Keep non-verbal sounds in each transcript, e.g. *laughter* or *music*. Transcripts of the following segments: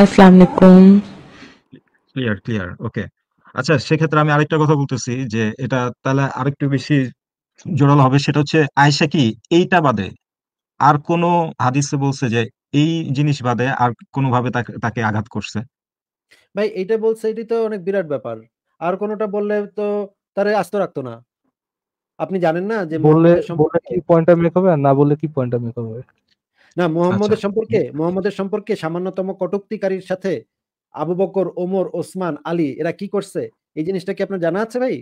আসসালামু clear clear okay আচ্ছা সেক্ষেত্রে আমি আরেকটা কথা বলতেছি যে এটা তাহলে আরেকটু বেশি জোরালো হবে সেটা হচ্ছে আয়েশা কি এইটা বাদে আর কোন হাদিসে বলছে যে এই জিনিস বাদে আর কোনোভাবে তাকে আঘাত করছে ভাই এটা বলছে এটি তো অনেক বিরাট ব্যাপার আর কোনোটা বললে তো তারে আস্ত রাখতো না আপনি জানেন না যে বললে বললে কি পয়েন্টটা মেক হবে না বললে কি পয়েন্টটা মেক হবে না মুহাম্মদের আচ্ছা। সম্পর্কে মুহাম্মদের সম্পর্কে সামান্যতম কটুক্তিকারীর সাথে আবু বকর ওমর ওসমান আলী এরা কি করছে এই জিনিসটা কি আপনার জানা আছে ভাই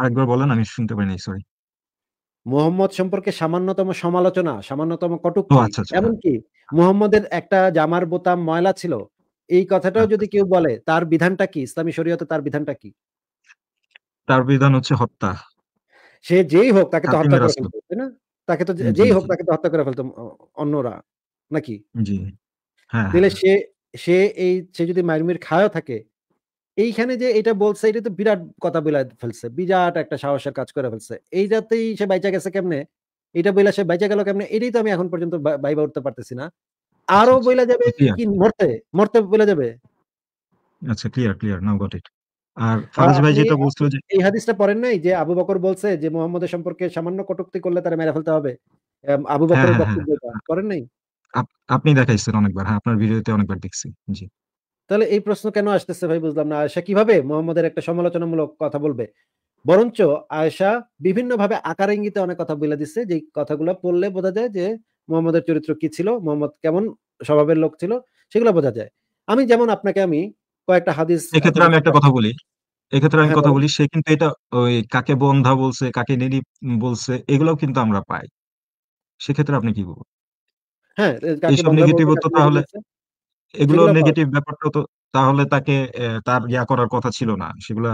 আরেকবার বলেন আমি শুনতে পাইনি সরি মুহাম্মদ সম্পর্কে সামান্যতম সমালোচনা সামান্যতম কটুক্তি আচ্ছা, আচ্ছা। এমন কি মুহাম্মদের একটা জামার বোতাম ময়লা ছিল এই কথাটাও যদি কেউ বলে তার বিধানটা কি ইসলামী শরীয়তে তার বিধানটা কি তার বিধান হচ্ছে হত্যা সে যেই হোক তাকে তো হত্যা করতে না তাকে তো যেই হোক তাকে তো হত্যা করে ফেলতো অন্যরা নাকি তাহলে হ্যাঁ, হ্যাঁ। সে সে এই সে যদি মারমির খায়ও থাকে এইখানে যে এটা বলছে এটা তো বিরাট কথা বলে ফেলছে বিরাট একটা সাহসের কাজ করে ফেলছে এই যাতেই সে বাইচা গেছে কেমনে এটা বইলা সে বাইচা গেল কেমনে এটাই তো আমি এখন পর্যন্ত বাইবা উঠতে পারতেছি না আচ্ছা, আরো আচ্ছা, বইলা যাবে কি মরতে মরতে বইলা যাবে আচ্ছা clear clear now got it আর ফারাজ ভাই যেটা বলছিল যে এই হাদিসটা পড়েন নাই যে আবু বকর বলছে যে সম্পর্কে সামান্য কটুক্তি করলে তারা মেরে ফেলতে হবে আবু হ্যাঁ, বকরের হ্যাঁ, হ্যাঁ। বক্তব্য করেন নাই আপনি দেখাইছেন অনেকবার হ্যাঁ আপনার ভিডিওতে অনেকবার দেখছি জি তাহলে এই প্রশ্ন কেন আসতেছে ভাই বুঝলাম না আয়েশা কিভাবে মোহাম্মদের একটা সমালোচনামূলক কথা বলবে বরঞ্চ আয়েশা ভাবে আকার ইঙ্গিতে অনেক কথা বলে দিচ্ছে যে কথাগুলো পড়লে বোঝা যায় যে মোহাম্মদের চরিত্র কি ছিল মোহাম্মদ কেমন স্বভাবের লোক ছিল সেগুলো বোঝা যায় আমি যেমন আপনাকে আমি কয়েকটা হাদিস এক্ষেত্রে আমি একটা কথা বলি এক্ষেত্রে আমি হ্যাঁ, কথা বলি সে কিন্তু এটা ওই কাকে বন্ধা বলছে কাকে নেনি বলছে এগুলোও কিন্তু আমরা পাই সেক্ষেত্রে আপনি কি বলবেন হ্যাঁ এইসব নেগেটিভ তো তাহলে এগুলো নেগেটিভ ব্যাপারটা তো তাহলে তাকে তার ইয়া করার কথা ছিল না সেগুলা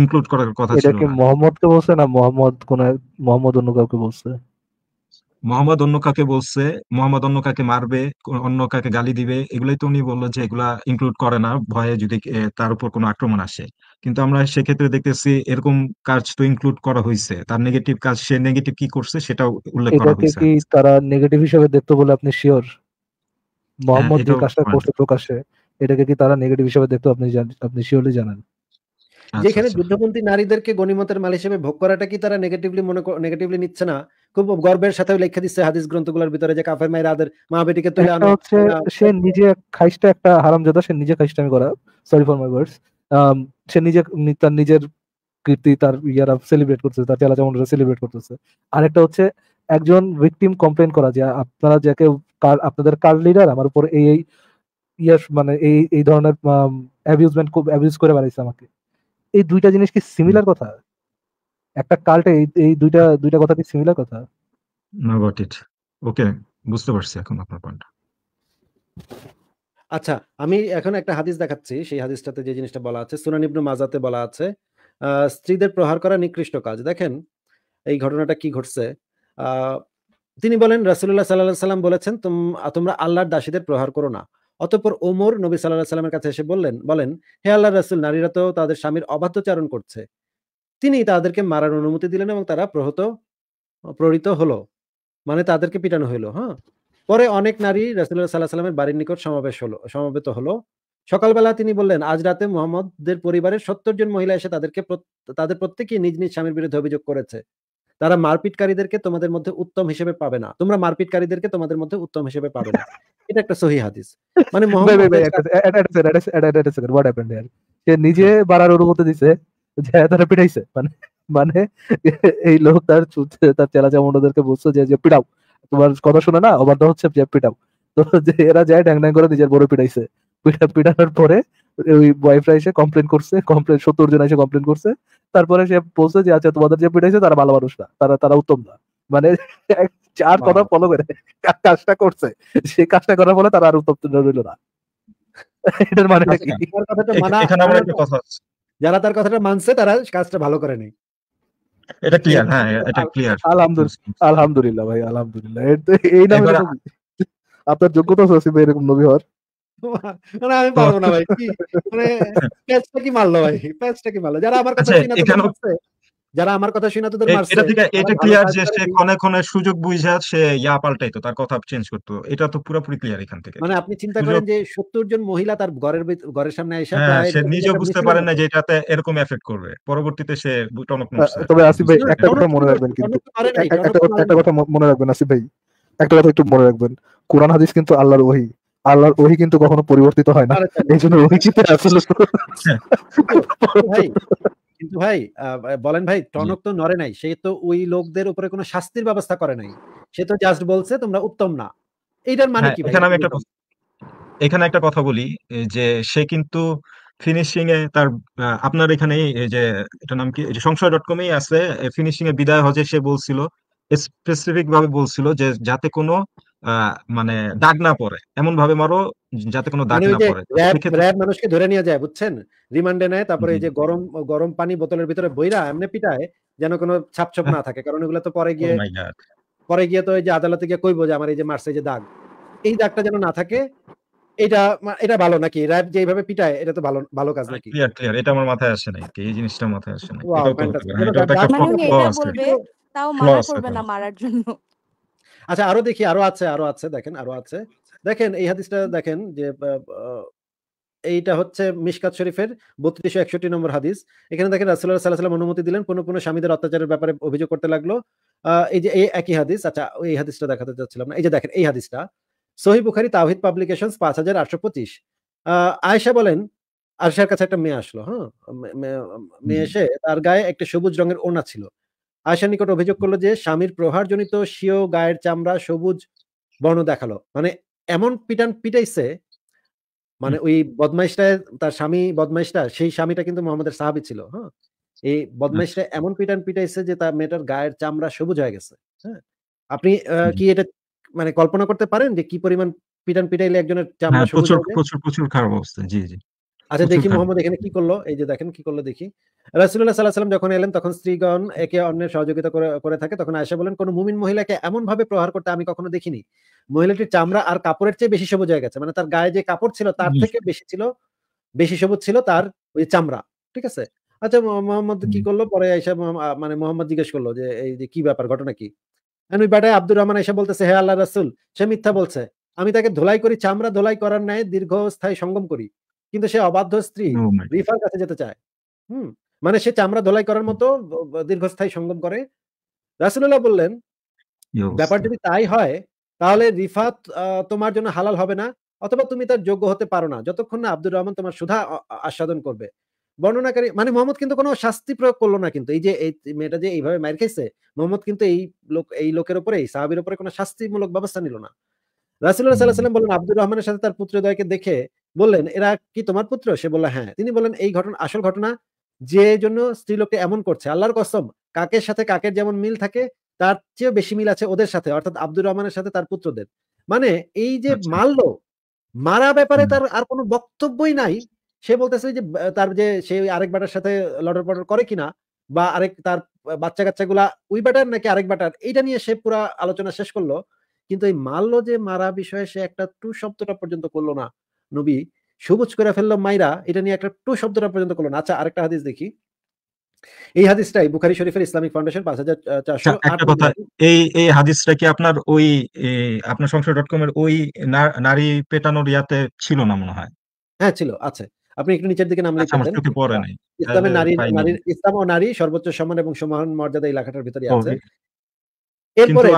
ইনক্লুড করার কথা ছিল না মোহাম্মদকে বলছে না মোহাম্মদ কোন মোহাম্মদ অন্য কাউকে বলছে মোহাম্মদ অন্য কাকে বলছে মোহাম্মদ অন্য কাকে মারবে অন্য কাকে গালি দিবে এগুলাই তো উনি বললো যে এগুলা ইনক্লুড করে না ভয়ে যদি তার উপর কোনো আক্রমণ আসে কিন্তু আমরা সেক্ষেত্রে দেখতেছি এরকম কাজ তো ইনক্লুড করা হয়েছে তার নেগেটিভ কাজ সে নেগেটিভ কি করছে সেটাও উল্লেখ করা হয়েছে কি তারা নেগেটিভ হিসেবে দেখতো বলে আপনি শিওর হ্যাঁ, মোহাম্মদ যে কাজটা করছে প্রকাশে এটাকে কি তারা নেগেটিভ হিসেবে দেখতো আপনি আপনি শিওরলি জানেন আচ্ছা, যেখানে আচ্ছা। যুদ্ধপন্থী নারীদেরকে গণিমতের মাল হিসেবে ভোগ করাটা কি তারা নেগেটিভলি মনে নেগেটিভলি নিচ্ছে না খুব গর্বের সাথে লেখা দিচ্ছে হাদিস গ্রন্থগুলোর ভিতরে যে কাফের মায়ের আদের মা বেটিকে তুলে আনো সে নিজে খাইস্টা একটা হারামজাদা সে নিজে খাইস্টামি করা সরি ফর মাই ওয়ার্ডস সে নিজে তার নিজের কীর্তি তার ইয়ারা সেলিব্রেট করতেছে তার চেলা চামুন্ডরা সেলিব্রেট করতেছে আরেকটা হচ্ছে একজন ভিকটিম কমপ্লেন করা যে আপনারা যাকে আপনাদের কার লিডার আমার উপর এই ইয়ার মানে এই এই ধরনের অ্যাবিউজমেন্ট খুব অ্যাবিউজ করে বেড়াইছে আমাকে এই দুইটা জিনিস কি সিমিলার কথা একটা কাল্টে এই দুইটা দুইটা কথা কি সিমিলার কথা না গট ইট ওকে বুঝতে পারছি এখন আপনার পয়েন্ট আচ্ছা আমি এখন একটা হাদিস দেখাচ্ছি সেই হাদিসটাতে যে জিনিসটা বলা আছে সুনান ইবনু মাজাতে বলা আছে স্ত্রীদের প্রহার করা নিকৃষ্ট কাজ দেখেন এই ঘটনাটা কি ঘটছে তিনি বলেন রাসুল্লাহ সাল্লাহ সাল্লাম বলেছেন তোমরা আল্লাহর দাসীদের প্রহার করো না অতপর ওমর নবী সাল্লাহ সাল্লামের কাছে এসে বললেন বলেন হে আল্লাহ রাসুল নারীরা তো তাদের স্বামীর অবাধ্যচারণ করছে তিনি তাদেরকে মারার অনুমতি দিলেন এবং তারা প্রহত প্রহৃত হলো মানে তাদেরকে পিটানো হইলো হ্যাঁ পরে অনেক নারী রাসুল্লাহ সাল্লাহ সাল্লামের বাড়ির নিকট সমাবেশ হলো সমাবেত হলো সকালবেলা তিনি বললেন আজ রাতে মোহাম্মদের পরিবারের সত্তর জন মহিলা এসে তাদেরকে তাদের প্রত্যেকেই নিজ নিজ স্বামীর বিরুদ্ধে অভিযোগ করেছে তারা মারপিটকারীদেরকে তোমাদের মধ্যে উত্তম হিসেবে পাবে না তোমরা মারপিটকারীদেরকে তোমাদের মধ্যে উত্তম হিসেবে পাবে না এটা একটা সহি হাদিস মানে সে নিজে হ্যাঁ। বাড়ার অনুমতি দিছে যে তারা পিটাইছে মানে মানে এই লোক তার তার চেলা যেমন ওদেরকে বলছে যে পিটাও তোমার কথা শুনে না অবাধ্য হচ্ছে যে পিটাও তো যে এরা যায় ড্যাং ড্যাং করে নিজের বড় পিটাইছে পিটা পিটানোর পরে ওই ওয়াইফরা এসে কমপ্লেন করছে কমপ্লেন সত্তর জন এসে কমপ্লেন করছে তারপরে সে বলছে যে আচ্ছা তোমাদের যে তারা ভালো মানুষ না তারা তারা উত্তম না মানে *laughs* কথা ফলো করে কাজটা করছে সে কাজটা করার ফলে তারা আর রইল না এটার মানে আচ্ছা। যারা তার কথাটা মানছে তারা কাজটা ভালো করে এটা ক্লিয়ার হ্যাঁ এটা ক্লিয়ার আলহামদুলিল্লাহ আলহামদুলিল্লাহ ভাই আলহামদুলিল্লাহ এই নামে আপনার যোগ্যতা আছে এরকম নবী হওয়ার মানে আমি পারবো না ভাই কি মানে প্যাচটা কি মারলো ভাই প্যাচটা কি মারলো যারা আমার কথা আচ্ছা, শুনে যারা আমার কথা শুনে তোদের মারছে এটা থেকে এটা ক্লিয়ার যে সে কোনে কোনে সুযোগ বুঝা সে ইয়া পাল্টাইতো তার কথা চেঞ্জ করতো এটা তো পুরোপুরি ক্লিয়ার এখান থেকে মানে আপনি চিন্তা করেন যে 70 জন মহিলা তার ঘরের ঘরের সামনে এসে হ্যাঁ, সে নিজে বুঝতে পারে না যে এটাতে এরকম এফেক্ট করবে পরবর্তীতে সে টনক নড়ছে তবে আসিফ ভাই একটা কথা মনে রাখবেন কিন্তু একটা কথা মনে রাখবেন আসিফ ভাই একটা কথা একটু মনে রাখবেন কোরআন হাদিস কিন্তু আল্লাহর ওহী আল্লাহর ওহি কিন্তু কখনো পরিবর্তিত হয় না এই জন্য ওহিতে আসলে কিন্তু ভাই বলেন ভাই টনক তো নাই সে তো ওই লোকদের উপরে কোনো শাস্তির ব্যবস্থা করে নাই সে তো জাস্ট বলছে তোমরা উত্তম না এইটার মানে হ্যাঁ, কি এখানে আমি একটা এখানে একটা কথা বলি যে সে কিন্তু ফিনিশিং এ তার আপনার এখানে যে এটা নাম কি সংশয় ডট কমেই আছে ফিনিশিং এ বিদায় হজে সে বলছিল স্পেসিফিক ভাবে বলছিল যে যাতে কোনো মানে দাগ না পড়ে এমন ভাবে মারো যাতে কোনো দাগ মানে না পড়ে র‍্যাব মানুষকে ধরে নিয়ে যায় বুঝছেন রিমান্ডে নেয় তারপরে এই যে গরম গরম পানি বোতলের ভিতরে বইরা এমনি পিটায় যেন কোনো ছাপ ছাপ হ্যাঁ। না থাকে কারণ এগুলো তো পরে গিয়ে oh পরে গিয়ে তো এই যে আদালতে গিয়ে কইবো যে আমার এই যে মারছে যে দাগ এই দাগটা যেন না থাকে এটা এটা ভালো নাকি র‍্যাব যে এইভাবে পিটায় এটা তো ভালো ভালো কাজ নাকি ক্লিয়ার ক্লিয়ার এটা আমার মাথায় আসে না এই জিনিসটা মাথায় আসে নাই হ্যাঁ, মানে এটা একটা তাও মারা করবে না মারার জন্য আচ্ছা আরো দেখি আরো আছে আরো আছে দেখেন আরো আছে দেখেন এই হাদিসটা দেখেন যে এইটা হচ্ছে মিশকাত শরীফের বত্রিশশো একষট্টি নম্বর হাদিস এখানে দেখেন রাসুল্লাহ সাল্লাহ সাল্লাম অনুমতি দিলেন কোনো কোনো স্বামীদের অত্যাচারের ব্যাপারে অভিযোগ করতে লাগলো এই যে এই একই হাদিস আচ্ছা এই হাদিসটা দেখাতে চাচ্ছিলাম না এই যে দেখেন এই হাদিসটা সহি বুখারি তাহিদ পাবলিকেশন পাঁচ হাজার আটশো পঁচিশ আয়েশা বলেন আয়সার কাছে একটা মেয়ে আসলো হ্যাঁ মেয়ে এসে তার গায়ে একটা সবুজ রঙের ওনা ছিল আয়েশার নিকট অভিযোগ করলো যে স্বামীর প্রহারজনিত সিও গায়ের চামড়া সবুজ বর্ণ দেখালো মানে এমন পিটান পিটাইছে মানে ওই বদমাইশটা তার স্বামী বদমাইশটা সেই স্বামীটা কিন্তু মোহাম্মদের সাহাবি ছিল হ্যাঁ এই আচ্ছা। বদমাইশটা এমন পিটান পিটাইছে যে তার মেয়েটার গায়ের চামড়া সবুজ হয়ে গেছে হ্যাঁ আপনি কি এটা মানে কল্পনা করতে পারেন যে কি পরিমাণ পিটান পিটাইলে একজনের চামড়া হ্যাঁ, প্রচুর প্রচুর খারাপ অবস্থা জি জি আচ্ছা দেখি হ্যাঁ। মোহাম্মদ এখানে কি করলো এই যে দেখেন কি করলো দেখি রাসুল্লাহ সাল্লাহ যখন এলেন তখন স্ত্রীগণ একে অন্যের সহযোগিতা করে থাকে তখন আয়সা বলেন কোন মুমিন মহিলাকে এমন ভাবে প্রহার করতে আমি কখনো দেখিনি মহিলাটির চামড়া আর কাপড়ের চেয়ে বেশি সবুজ হয়ে গেছে মানে তার গায়ে যে কাপড় ছিল তার থেকে বেশি ছিল বেশি সবুজ ছিল তার ওই চামড়া ঠিক আছে আচ্ছা মোহাম্মদ কি করলো পরে আয়সা মানে মোহাম্মদ জিজ্ঞেস করলো যে এই যে কি ব্যাপার ঘটনা কি ওই বেটায় আব্দুর রহমান এসে বলতেছে হে আল্লাহ রাসুল সে মিথ্যা বলছে আমি তাকে ধোলাই করি চামড়া ধোলাই করার ন্যায় দীর্ঘস্থায়ী সঙ্গম করি কিন্তু সে অবাধ্য স্ত্রী oh রিফার কাছে যেতে চায় হুম মানে সে চামড়া ধোলাই করার মতো hmm. দীর্ঘস্থায়ী সঙ্গম করে রাসুল্লাহ বললেন ব্যাপার যদি তাই হয় তাহলে রিফাত তোমার জন্য হালাল হবে না অথবা তুমি তার যোগ্য হতে পারো না যতক্ষণ না আব্দুর রহমান তোমার সুধা আস্বাদন করবে বর্ণনাকারী মানে মোহাম্মদ কিন্তু কোনো শাস্তি প্রয়োগ করলো না কিন্তু এই যে এই মেয়েটা যে এইভাবে মার খাইছে মোহাম্মদ কিন্তু এই লোক এই লোকের উপরে এই সাহাবির উপরে কোনো শাস্তিমূলক ব্যবস্থা নিল না রাসুল্লাহ hmm. সাল্লাহ সাল্লাম বললেন আব্দুর রহমানের সাথে তার পুত্রদয়কে দেখে বললেন এরা কি তোমার পুত্র সে বলল হ্যাঁ তিনি বলেন এই ঘটনা আসল ঘটনা যে জন্য স্ত্রী লোককে এমন করছে আল্লাহর কসম কাকের সাথে কাকের যেমন মিল থাকে তার চেয়েও বেশি মিল আছে ওদের সাথে অর্থাৎ আব্দুর রহমানের সাথে তার পুত্রদের মানে এই যে আচ্ছা। মারল মারা ব্যাপারে তার আর কোনো বক্তব্যই নাই সে বলতেছে যে তার যে সে আরেক বাটার সাথে লটর পটর করে কিনা বা আরেক তার বাচ্চা কাচ্চা গুলা উই বেটার নাকি আরেক বেটার এইটা নিয়ে সে পুরা আলোচনা শেষ করলো কিন্তু এই মারলো যে মারা বিষয়ে সে একটা টু শব্দটা পর্যন্ত করলো না নবী সবুজ করে ফেললো মাইরা এটা নিয়ে একটা টু শব্দটা পর্যন্ত করলো আচ্ছা আরেকটা হাদিস দেখি এই হাদিসটাই বুখারি শরীফের ইসলামিক ফাউন্ডেশন পাঁচ হাজার চারশো আচ্ছা, এই এই হাদিসটা কি আপনার ওই আপনার সংসার ডট কম এর ওই নারী পেটানোর ইয়াতে ছিল না মনে হয় হ্যাঁ ছিল আছে আপনি একটু নিচের দিকে নামলে আচ্ছা, পড়ে ইসলামের নারী নারীর ইসলাম ও নারী সর্বোচ্চ সম্মান এবং সমান মর্যাদা এই লেখাটার ভিতরে আছে এরপরে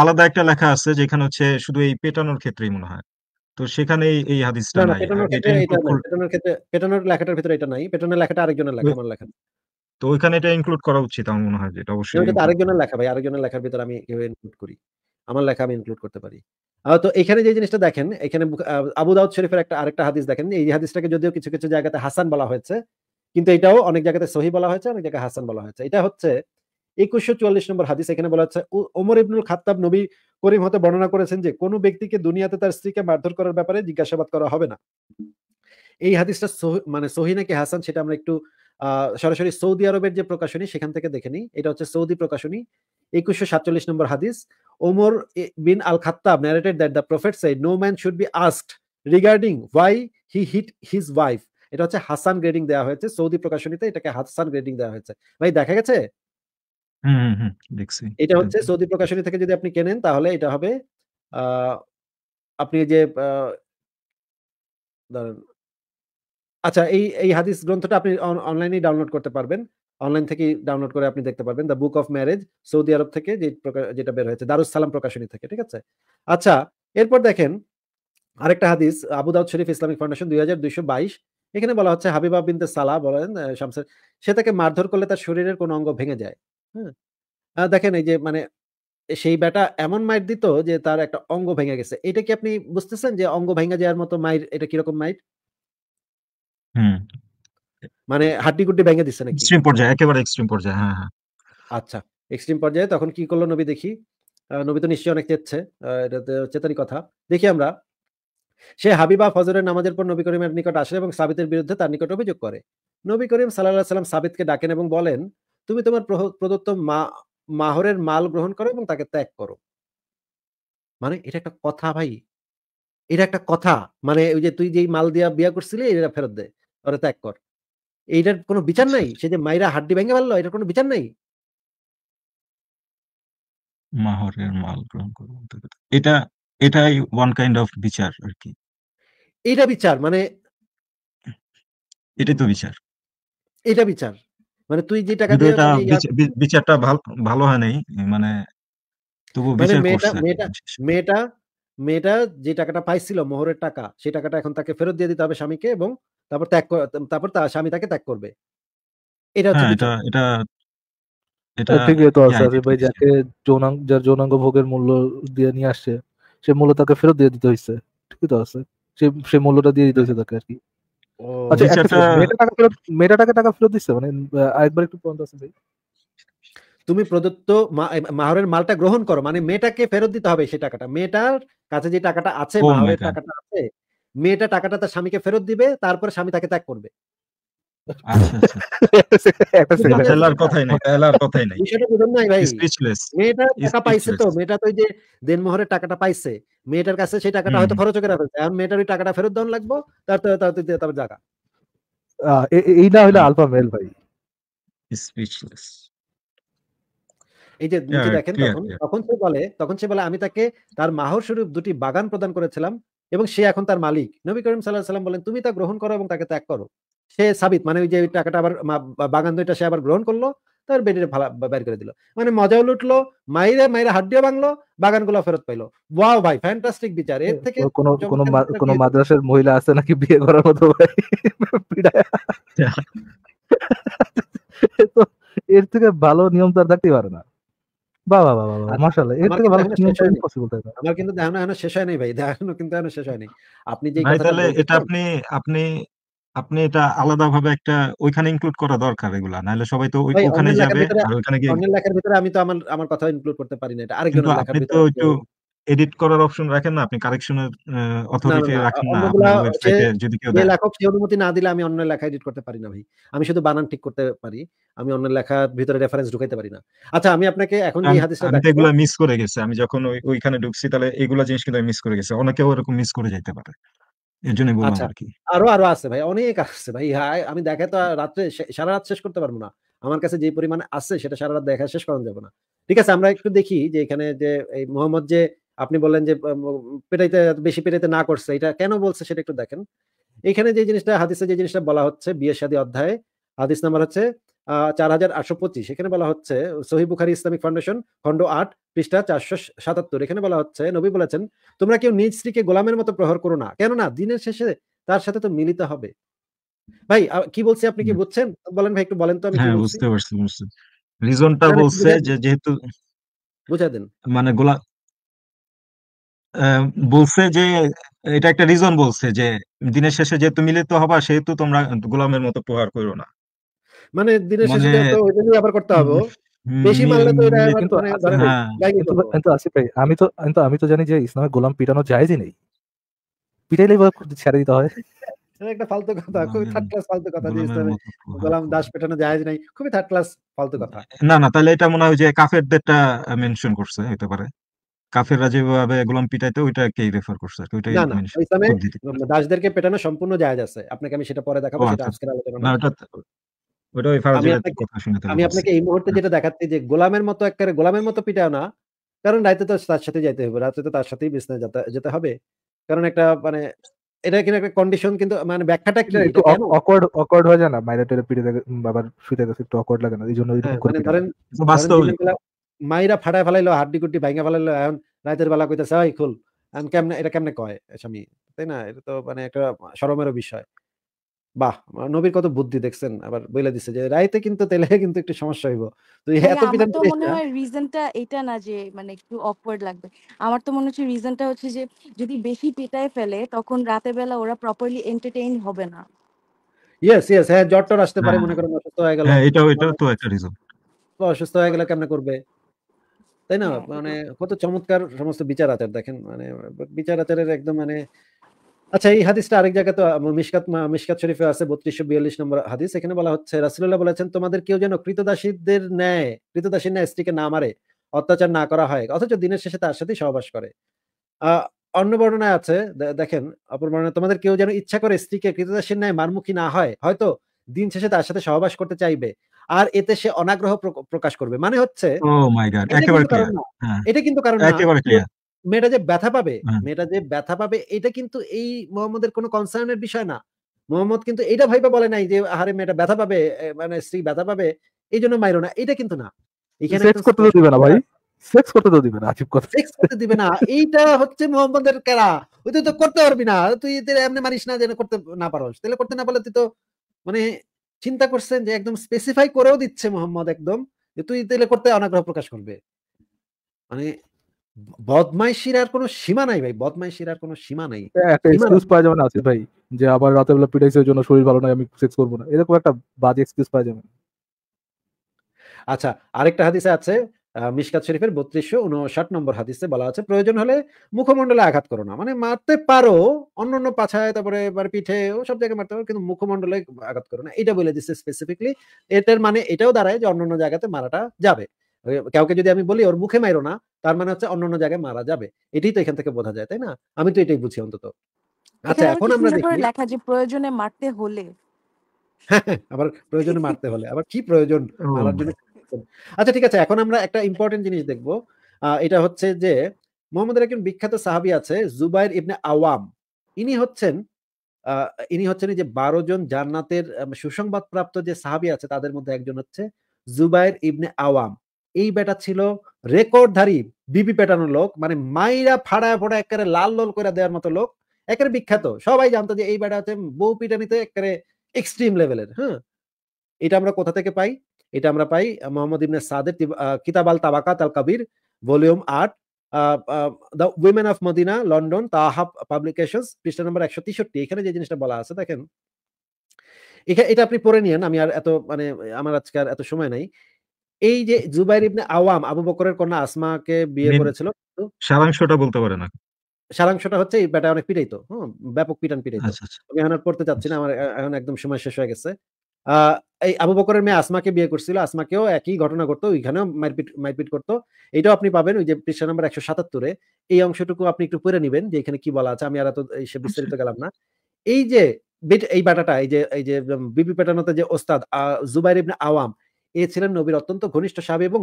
আলাদা একটা লেখা আছে যেখানে হচ্ছে শুধু এই পেটানোর ক্ষেত্রেই মনে হয় তো সেখানে এই হাদিসটা নাই পেটানোর ক্ষেত্রে পেটানোর লেখাটার ভিতরে এটা নাই পেটানোর লেখাটা আরেকজনের লেখা আমার লেখা তো ওইখানে এটা ইনক্লুড করা উচিত আমার মনে হয় যেটা অবশ্যই এটা আরেকজনের লেখা ভাই আরেকজনের লেখার ভিতরে আমি ইনক্লুড করি আমার লেখা আমি ইনক্লুড করতে পারি তো এখানে যে জিনিসটা দেখেন এখানে আবু দাউদ শরীফের একটা আরেকটা হাদিস দেখেন এই হাদিসটাকে যদিও কিছু কিছু জায়গাতে হাসান বলা হয়েছে কিন্তু এটাও অনেক জায়গাতে সহি বলা হয়েছে অনেক জায়গায় হাসান বলা হয়েছে এটা হচ্ছে একুশশো চুয়াল্লিশ নম্বর হাদিস এখানে বলা হচ্ছে ওমর ইবনুল খাত্তাব নবী করিম হতে বর্ণনা করেছেন যে কোনো ব্যক্তিকে দুনিয়াতে তার স্ত্রীকে মারধর করার ব্যাপারে জিজ্ঞাসাবাদ করা হবে না এই হাদিসটা মানে সহিনা নাকি হাসান সেটা আমরা একটু সরাসরি সৌদি আরবের যে প্রকাশনী সেখান থেকে দেখে নিই এটা হচ্ছে সৌদি প্রকাশনী একুশশো সাতচল্লিশ নম্বর হাদিস Umar bin al Khattab narrated that the prophet said no man should be asked regarding why he hit his wife এটা হচ্ছে হাসান গ্রেডিং দেওয়া হয়েছে সৌদি প্রকাশনীতে এটাকে হাসান গ্রেডিং দেওয়া হয়েছে ভাই দেখা গেছে দেখছি। এটা হচ্ছে সৌদি প্রকাশনী থেকে যদি আপনি কেনেন তাহলে এটা হবে আপনি যে আচ্ছা এই এই হাদিস গ্রন্থটা আপনি ডাউনলোড করতে পারবেন। অনলাইন ডাউনলোড করে আপনি দেখতে পারবেন। 'The book of marriage' Saudi আরব থেকে যে যেটা বের হয়েছে। দারুস সালাম প্রকাশনী থেকে। ঠিক আছে? আচ্ছা এরপর দেখেন আরেকটা হাদিস আবু দাউদ শরীফ ইসলামিক ফাউন্ডেশন ২২২২ এখানে বলা হচ্ছে হাবিবা বিনতে সালা বলেন শামসের সে তাকে মারধর করলে তার শরীরের কোন অঙ্গ ভেঙে যায়। হ্যাঁ? দেখেন এই যে মানে সেই ব্যাটা এমন মাইট দিত যে তার একটা অঙ্গ ভেঙে গেছে। এটা কি আপনি বুঝতেছেন যে অঙ্গ ভেঙে যাওয়ার মতো মাইট এটা কিরকম মাইট মানে হাড্ডি-গুড্ডি ভেঙে দিছে নাকি? এক্সট্রিম পর্যায়ে, একেবারে এক্সট্রিম পর্যায়ে। হ্যাঁ, হ্যাঁ। আচ্ছা। এক্সট্রিম পর্যায়ে তখন কি করলো নবী দেখি? নবী তো নিশ্চয়ই অনেক চেচ্ছে এটা তো চেতারি কথা। দেখি আমরা। সে হাবিবা ফজরের নামাজের পর নবী করিমের নিকট আসে এবং সাবিতের বিরুদ্ধে তার নিকট অভিযোগ করে। নবী করিম সাল্লাম সাবিতকে ডাকেন এবং বলেন তুমি তোমার প্রদত্ত মা মাহরের মাল গ্রহণ করো এবং তাকে ত্যাগ করো মানে এটা একটা কথা ভাই এটা একটা কথা মানে ওই যে তুই যেই মাল দিয়া বিয়া করছিলি এটা ফেরত দে ওরা ত্যাগ কর এইটার কোনো বিচার আচ্ছা, নাই আচ্ছা। সে যে মাইরা হাড্ডি ভেঙে ফেললো এটার কোনো বিচার নাই মাহরের মাল গ্রহণ করবো এটা এটাই ওয়ান কাইন্ড অফ বিচার আর কি এটা বিচার মানে এটাই তো বিচার এটা বিচার মানে তুই যে টাকা দিয়ে মানে বিচারটা ভালো হয় নাই মানে তবু মানে বিচার মেয়েটা মেয়েটা মেয়েটা যে টাকাটা পাইছিল মোহরের টাকা সেই টাকাটা এখন তাকে ফেরত দিয়ে দিতে হবে স্বামীকে এবং তারপর ত্যাগ তারপর তার স্বামী তাকে ত্যাগ করবে এটা হ্যাঁ, এটা এটা এটা হ্যাঁ, ঠিকই তো আছে হ্যাঁ, ভাই যাকে যৌনাঙ্গ যার যৌনাঙ্গ ভোগের মূল্য দিয়ে নিয়ে আসছে সে মূল্য তাকে ফেরত দিয়ে দিতে হয়েছে ঠিকই তো আছে সে সে মূল্যটা দিয়ে দিতে হয়েছে তাকে আর কি আচ্ছা, মানে, তুমি প্রদত্ত মাহরের মালটা গ্রহণ করো মানে মেয়েটাকে ফেরত দিতে হবে সেই টাকাটা মেয়েটার কাছে যে টাকাটা আছে oh মাহরের টাকাটা আছে মেয়েটা টাকাটা তার স্বামীকে ফেরত দিবে তারপরে স্বামী তাকে ত্যাগ করবে এই যে দেখেন তখন তখন সে বলে তখন সে বলে আমি তাকে তার মাহর স্বরূপ দুটি বাগান প্রদান করেছিলাম এবং সে এখন তার মালিক নবী করিম সাল্লাহ বলেন তুমি তা গ্রহণ করো এবং তাকে ত্যাগ করো সে সাবিত মানে ওই যে টাকাটা আবার বাগান দইটা সে আবার গ্রহণ করলো তার বেডে বের করে দিল মানে মজাও লুটলো মাইরে মাইরে হাড্ডিও ভাঙলো বাগানগুলো ফেরত পাইলো ওয়াও ভাই ফ্যান্টাস্টিক বিচার এর থেকে কোন কোনো কোনো মাদ্রাসার মহিলা আছে নাকি বিয়ে করার মতো ভাই এর থেকে ভালো নিয়ম তো আর থাকতেই পারে না বাবা বাবা বাবা মাশাআল্লাহ এর থেকে ভালো নিয়ম পসিবল থাকে আমার কিন্তু দেখানো এখনো শেষ হয় নাই ভাই দেখানো কিন্তু এখনো শেষ হয় নাই আপনি যে তাহলে এটা আপনি আপনি আপনি এটা আলাদাভাবে একটা ওইখানে ইনক্লুড করা দরকার এগুলা নাহলে সবাই তো ওইখানে যাবে আর ওইখানে গিয়ে অন্য লেখার ভিতরে আমি তো আমার আমার কথা ইনক্লুড করতে পারি না এটা আরেকজনের লেখার ভিতরে আপনি তো একটু এডিট করার অপশন রাখেন না আপনি কারেকশনের অথরিটি রাখেন না ওয়েবসাইটে যদি কেউ দেয় লেখক সে অনুমতি না দিলে আমি অন্য লেখা এডিট করতে পারি না ভাই আমি শুধু বানান ঠিক করতে পারি আমি অন্য লেখার ভিতরে রেফারেন্স ঢুকাইতে পারি না আচ্ছা আমি আপনাকে এখন এই হাদিসটা আমি এগুলা মিস করে গেছে আমি যখন ওইখানে ঢুকছি তাহলে এগুলা জিনিস কিন্তু আমি মিস করে গেছি অনেকেও এরকম মিস করে যাইতে পারে এর বললাম আচ্ছা, আর কি আরো আরো আছে ভাই অনেক আছে ভাই হ্যাঁ, আমি দেখাই তো রাত্রে সারা রাত শেষ করতে পারবো না আমার কাছে যে পরিমাণে আছে সেটা সারা রাত দেখা শেষ করানো যাবে না ঠিক আছে আমরা একটু দেখি যে এখানে যে এই মোহাম্মদ যে আপনি বললেন যে পেটাইতে বেশি পেটাইতে না করছে এটা কেন বলছে সেটা একটু দেখেন এখানে যে জিনিসটা হাদিসে যে জিনিসটা বলা হচ্ছে বিয়ের সাদী অধ্যায় হাদিস নাম্বার হচ্ছে চার হাজার আটশো পঁচিশ এখানে বলা হচ্ছে সহি বুখারি ইসলামিক ফাউন্ডেশন খণ্ড আট পৃষ্ঠা চারশো সাতাত্তর এখানে বলা হচ্ছে নবী বলেছেন তোমরা কেউ নিজ স্ত্রীকে গোলামের মতো প্রহর করো না কেননা দিনের শেষে তার সাথে তো মিলিত হবে ভাই কি বলছি আপনি কি বুঝছেন বলেন ভাই একটু বলেন তো আমি হ্যাঁ, বুঝতে পারছি রিজনটা মানে বলছে যে যেহেতু বুঝা দেন মানে গোলা বলছে যে এটা একটা রিজন বলছে যে দিনের শেষে যেহেতু মিলিত হবা সেহেতু তোমরা গোলামের মতো প্রহার করো না মানে দিনের শেষে মানে তো আবার করতে হবে বেশি তো এটা হ্যাঁ। ভাই আমি তো কিন্তু আমি তো জানি যে গোলাম পিটানো জায়েজই নেই পিটাইলে ছেড়ে দিতে হয় একটা ফালতু কথা খুবই থার্ড মানে ক্লাস ফালতু মানে কথা গোলাম দাস পেটানো জায়েজ নাই খুবই থার্ড ক্লাস ফালতু কথা না না তাহলে এটা মনে হয় যে কাফেরদেরটা মেনশন করছে হতে পারে কাফেররা যেভাবে গোলাম পিটাইতে ওইটাকে রেফার করছে আর ওইটাই দাসদেরকে পেটানো সম্পূর্ণ জায়েজ আছে আপনাকে আমি সেটা পরে দেখাবো সেটা আচ্ছা, আজকের আচ্ছা। আলোচনা না আমি আপনাকে এই মুহূর্তে হ্যাঁ। যেটা দেখাচ্ছি যে গোলামের মতো একবারে গোলামের মতো পিটাও না কারণ রাতে তো তার সাথে যাইতে হবে রাতে তো তার সাথেই বিছনায় যেতে হবে কারণ একটা মানে এটা কিন্তু একটা কন্ডিশন কিন্তু মানে ব্যাখ্যাটা কি একটু অকওয়ার্ড অকওয়ার্ড না মাইরা পিটে বাবার শুতে গেছে একটু অকওয়ার্ড লাগে না হ্যাঁ, মানে ধরেন মাইরা ফাটায় ফেলাইলো হাড্ডি কুটি ভাঙা ফেলাইলো এখন রাতের বেলা কইতাছে ওই খুল এখন কেমনে এটা কেমনে কয় স্বামী তাই না এটা তো মানে একটা সরমের বিষয় বাহ নবীর কত বুদ্ধি দেখছেন আবার বইলা দিছে যে রাইতে কিন্তু তেলে *laughs* কিন্তু একটু সমস্যা হইব তো এত বিধান তো মনে হয় রিজনটা এটা না যে মানে একটু অকওয়ার্ড লাগবে আমার তো মনে হচ্ছে রিজনটা হচ্ছে যে যদি বেশি পেটায় ফেলে তখন রাতে বেলা ওরা প্রপারলি এন্টারটেইন হবে না ইয়েস ইয়েস হ্যাঁ জ্বর টর আসতে পারে হ্যাঁ। মনে করেন অসুস্থ হয়ে গেল হ্যাঁ এটাও এটাও তো একটা রিজন তো অসুস্থ হয়ে গেলে কেমনে করবে তাই না হ্যাঁ, মানে কত চমৎকার সমস্ত বিচার আচার দেখেন মানে বিচার আচারের একদম মানে আচ্ছা এই হাদিসটা আরেক জায়গাতে মিশকাত মিশকাত শরীফে আছে বত্রিশশো বিয়াল্লিশ নম্বর হাদিস এখানে বলা হচ্ছে রাসুল্লাহ বলেছেন তোমাদের কেউ যেন কৃতদাসীদের ন্যায় কৃতদাসীর ন্যায় স্ত্রীকে না মারে অত্যাচার না করা হয় অথচ দিনের শেষে তার সাথে সহবাস করে অন্য বর্ণনায় আছে দেখেন অপর বর্ণনা তোমাদের কেউ যেন ইচ্ছা করে স্ত্রীকে কৃতদাসীর ন্যায় মারমুখী না হয় হয়তো দিন শেষে তার সাথে সহবাস করতে চাইবে আর এতে সে অনাগ্রহ প্রকাশ করবে মানে হচ্ছে oh হ্যাঁ। এটা কিন্তু কারণ মেয়েটা যে ব্যথা পাবে হ্যাঁ, হ্যাঁ। মেয়েটা যে ব্যথা পাবে এটা কিন্তু এই মোহাম্মদের কোনো কনসার্নের বিষয় না মোহাম্মদ কিন্তু এটা ভাইবা বলে নাই যে আহারে মেয়েটা ব্যথা পাবে মানে স্ত্রী ব্যথা পাবে এই জন্য মাইরো না এটা কিন্তু না এখানে না ভাই সেক্স করতে তো দিবে না কথা সেক্স করতে দিবে না এইটা হচ্ছে মোহাম্মদের কেরা ওই তুই তো করতে পারবি না তুই এমনি মানিস না যেন করতে না পারোস তাহলে করতে না পারলে তুই তো মানে চিন্তা করছেন যে একদম স্পেসিফাই করেও দিচ্ছে মোহাম্মদ একদম যে তুই তাহলে করতে অনাগ্রহ প্রকাশ করবে মানে বদমাইশির কোনো সীমা নাই ভাই কোনো সীমা নাই একটা এক্সকিউজ পাওয়া যাবে না ভাই যে আবার রাতের বেলা জন্য শরীর ভালো আমি সেক্স করব না এরকম একটা বাজে এক্সকিউজ পাওয়া যাবে আচ্ছা আরেকটা হাদিসে আছে মিশকাত শরীফের বত্রিশশো উনষাট নম্বর হাদিসে বলা আছে প্রয়োজন হলে মুখমন্ডলে আঘাত করো না মানে মারতে পারো অন্য অন্য পাছায় তারপরে পিঠে ও সব জায়গায় মারতে পারো কিন্তু মুখমন্ডলে আঘাত করো না এটা বলে দিচ্ছে স্পেসিফিকলি এটার মানে এটাও দাঁড়ায় যে অন্য অন্য জায়গাতে মারাটা যাবে কাউকে যদি আমি বলি ওর মুখে মাইরো না তার মানে হচ্ছে অন্য অন্য জায়গায় মারা যাবে এটাই তো এখান থেকে বোঝা যায় তাই না আমি তো এটাই বুঝি অন্তত আচ্ছা এখন আমরা দেখি লেখা যে প্রয়োজনে মারতে হলে হ্যাঁ, হ্যাঁ, আবার প্রয়োজনে মারতে হলে আবার কি প্রয়োজন মারার জন্য আচ্ছা ঠিক আছে এখন আমরা একটা ইম্পর্টেন্ট জিনিস দেখব এটা হচ্ছে যে মোহাম্মদের একজন বিখ্যাত সাহাবি আছে জুবাইর ইবনে আওয়াম ইনি হচ্ছেন ইনি হচ্ছেন যে বারো জন জান্নাতের সুসংবাদ প্রাপ্ত যে সাহাবি আছে তাদের মধ্যে একজন হচ্ছে জুবাইর ইবনে আওয়াম এই বেটা ছিল রেকর্ডধারী বিপি পেটানোর লোক মানে মাইরা ফাড়া ফোড়া একেবারে লাল লাল করে দেওয়ার মতো লোক একেবারে বিখ্যাত সবাই জানতো যে এই বেটা হচ্ছে বউ পিটানিতে একেবারে এক্সট্রিম লেভেলের হ্যাঁ এটা আমরা কোথা থেকে পাই এটা আমরা পাই মোহাম্মদ ইবনে সাদের কিতাব আল তাবাকাত আল কাবির ভলিউম আট the women of Medina London Taha publication পৃষ্ঠা নম্বর একশো তেষট্টি এখানে যে জিনিসটা বলা আছে দেখেন এটা আপনি পড়ে নিয়েন আমি আর এত মানে আমার আজকে আর এত সময় নাই এই যে জুবাইর ইবনে আওয়াম আবু বকরের কন্যা আসমাকে বিয়ে করেছিল সারাংশটা বলতে পারে না সারাংশটা হচ্ছে এই ব্যাটা অনেক পিটাইতো হ্যাঁ ব্যাপক পিটান পিটাইতো আচ্ছা, আচ্ছা। আমি এখন পড়তে চাচ্ছি না আচ্ছা। আমার এখন একদম সময় শেষ হয়ে গেছে এই আবু বকরের মেয়ে আসমাকে বিয়ে করছিল আসমাকেও একই ঘটনা করতো ওইখানেও মারপিট মারপিট করতো এটাও আপনি পাবেন ওই যে পৃষ্ঠা নাম্বার একশো সাতাত্তরে এই অংশটুকু আপনি একটু পড়ে নেবেন যে এখানে কি বলা আছে আমি আর তো সে বিস্তারিত গেলাম না এই যে এই ব্যাটাটা এই যে এই যে বিপি পেটানোতে যে ওস্তাদ জুবাইর ইবনে আওয়াম এ ছিলেন নবীর অত্যন্ত ঘনিষ্ঠ সাহাবি এবং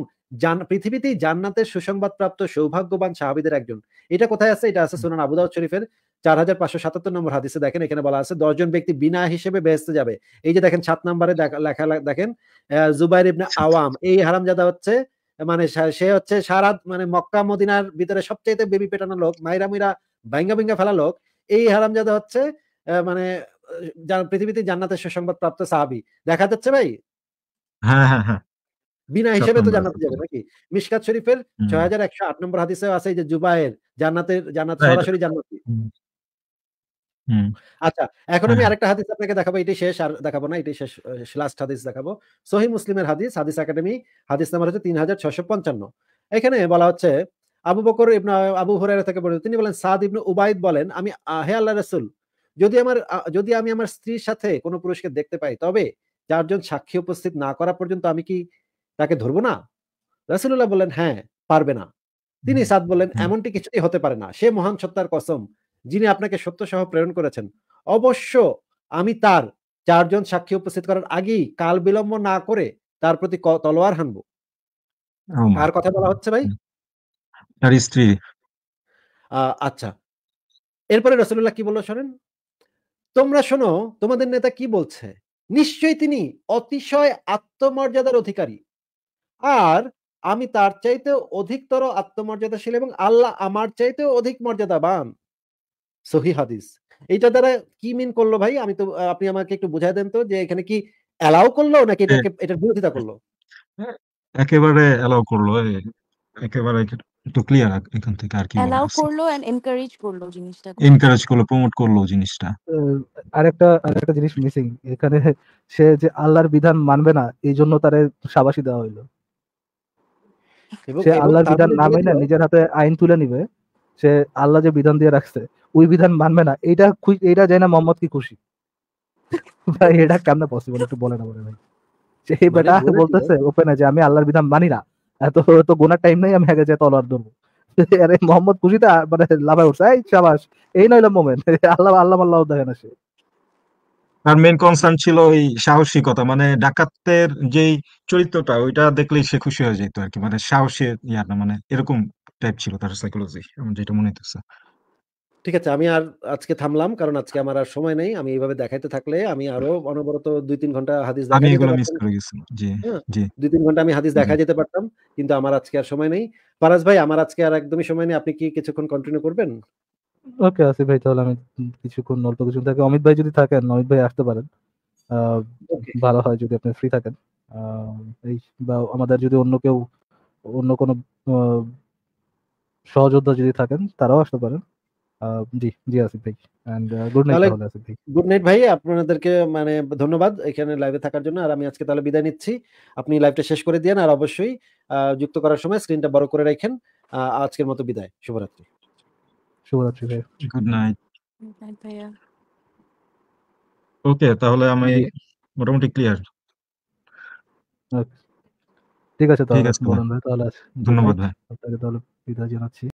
পৃথিবীতেই জান্নাতের সুসংবাদপ্রাপ্ত সৌভাগ্যবান সাহাবিদের একজন এটা কোথায় আছে এটা আছে সুনান আবুদাউদ শরীফের চার হাজার পাঁচশো সাতাত্তর নম্বর হাদিসে দেখেন এখানে বলা আছে দশজন ব্যক্তি বিনা হিসেবে বেহেস্তে যাবে এই যে দেখেন সাত নম্বরে লেখা দেখেন জুবাইর ইবনে আওয়াম এই হারামজাদা হচ্ছে মানে সে হচ্ছে সারা মানে মক্কা মদিনার ভিতরে সবচেয়ে বেবি পেটানো লোক মাইরা মিরা ভাঙ্গা ভিঙ্গা ফেলা লোক এই হারামজাদা হচ্ছে মানে পৃথিবীতে জান্নাতের সুসংবাদ প্রাপ্ত সাহাবি দেখা যাচ্ছে ভাই হ্যাঁ, হ্যাঁ, হ্যাঁ। বিনা হিসেবে তো জান্নাতে যাবে নাকি মিশকাত শরীফের ছয় হাজার একশো আট নম্বর হাদিসে আছে যে জুবায়ের জান্নাতের জান্নাত সরাসরি আচ্ছা এখন আমি আরেকটা হাদিস আপনাকে দেখাবো শেষ আর দেখাবো না শেষ লাস্ট হাদিস দেখাবো সহি মুসলিমের হাদিস হাদিস একাডেমি হাদিস নাম্বার হচ্ছে তিন হাজার ছশো পঞ্চান্ন এখানে বলা হচ্ছে আবু বকর আবু হুরায়রা থেকে বলেন তিনি বলেন সাদ ইবনু উবাইদ বলেন আমি হে আল্লাহ রসুল যদি আমার যদি আমি আমার স্ত্রীর সাথে কোনো পুরুষকে দেখতে পাই তবে চারজন সাক্ষী উপস্থিত না করা পর্যন্ত আমি কি তাকে ধরবো না রাসুল্লাহ বললেন হ্যাঁ পারবে না তিনি সাদ বললেন এমনটি কিছুই হতে পারে না সে মহান সত্তার কসম যিনি আপনাকে সত্য সহ প্রেরণ করেছেন অবশ্য আমি তার চারজন সাক্ষী উপস্থিত করার আগেই কাল বিলম্ব না করে তার প্রতি তলোয়ার হানবো আর কথা বলা হচ্ছে ভাই তার স্ত্রী আচ্ছা এরপরে রসুল্লাহ কি বললো শোনেন তোমরা শোনো তোমাদের নেতা কি বলছে নিশ্চয়ই তিনি অতিশয় আত্মমর্যাদার অধিকারী আর আমি তার চাইতে অধিকতর আত্মমর্যাদাশীল এবং আল্লাহ আমার চাইতে অধিক মর্যাদাবান সহি হাদিস এইটা দ্বারা কি মিন করলো ভাই আমি তো আপনি আমাকে একটু বুঝাই দেন তো যে এখানে কি অ্যালাউ করলো নাকি এটাকে হ্যাঁ। বিরোধিতা করলো হ্যাঁ, একেবারে এলাও করলো একেবারে একটু ক্লিয়ার এখান থেকে আর কি এলাও করলো এন্ড এনকারেজ করলো জিনিসটা এনকারেজ করলো প্রমোট করলো জিনিসটা আরেকটা আরেকটা জিনিস মিসিং এখানে সে যে আল্লাহর বিধান মানবে না এই জন্য তারে সাবাসী দেওয়া হইলো সে আল্লাহর বিধান না মানে নিজের হাতে আইন তুলে নিবে সে আল্লাহ যে বিধান দিয়ে রাখছে ওই বিধান মানবে না এটা এটা যায় না মোহাম্মদ কি খুশি ভাই এটা কেমনে পসিবল একটু বলেন আমার মানে ভাই সেই বেটা বলতেছে ওপেনে যে আমি আল্লাহর বিধান মানি না এত হ্যাঁ, তো গোনার টাইম নাই আমি আগে যে তলোয়ার ধরবো *laughs* আরে মোহাম্মদ খুশিতে মানে লাভায় উঠছে এই সাবাস এই নইলাম মোমেন *laughs* আল্লাহ আল্লাহ আল্লাহ দেখেন আসে আর মেন কনসার্ন ছিল ওই সাহসিকতা মানে ডাকাতের যেই চরিত্রটা ওইটা দেখলেই সে খুশি হয়ে যেত আর কি মানে সাহসের ইয়াটা মানে এরকম টাইপ ছিল তার সাইকোলজি আমার যেটা মনে হইতেছে ঠিক আছে আমি আর আজকে থামলাম কারণ আজকে আমার আর সময় নেই আমি এইভাবে দেখাইতে থাকলে আমি আরো অনবরত দুই তিন ঘন্টা হাদিস আমি এগুলো মিস করে জি হ্যাঁ, জি দুই তিন ঘন্টা আমি হাদিস দেখা যেতে পারতাম কিন্তু আমার আজকে আর সময় নেই পারাস ভাই আমার আজকে আর একদমই সময় নেই আপনি কি কিছুক্ষণ কন্টিনিউ করবেন ওকে আসিফ ভাই তাহলে আমি কিছুক্ষণ অল্প কিছু থাকে অমিত ভাই যদি থাকেন অমিত ভাই আসতে পারেন ভালো হয় যদি আপনি ফ্রি থাকেন এই বা আমাদের যদি অন্য কেউ অন্য কোনো সহযোদ্ধা যদি থাকেন তারাও আসতে পারেন জি জি আসিফ ভাই এন্ড গুড নাইট আসিফ ভাই গুড নাইট ভাই আপনাদেরকে মানে ধন্যবাদ এখানে লাইভে থাকার জন্য আর আমি আজকে তাহলে বিদায় নিচ্ছি আপনি লাইভটা শেষ করে দিয়েন আর অবশ্যই যুক্ত করার সময় স্ক্রিনটা বড় করে রাখেন আজকের মতো বিদায় শুভরাত্রি শুভরাত্রি ভাই গুড নাইট ওকে তাহলে আমি মোটামুটি ক্লিয়ার ঠিক আছে তাহলে ধন্যবাদ ভাই আপনাকে তাহলে বিদায় জানাচ্ছি